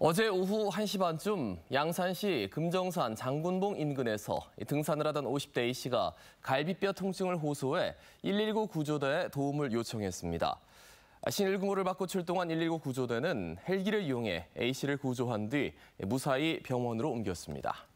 어제 오후 1시 반쯤 양산시 금정산 장군봉 인근에서 등산을 하던 50대 A씨가 갈비뼈 통증을 호소해 119 구조대에 도움을 요청했습니다. 신일구호를 받고 출동한 119 구조대는 헬기를 이용해 A씨를 구조한 뒤 무사히 병원으로 옮겼습니다.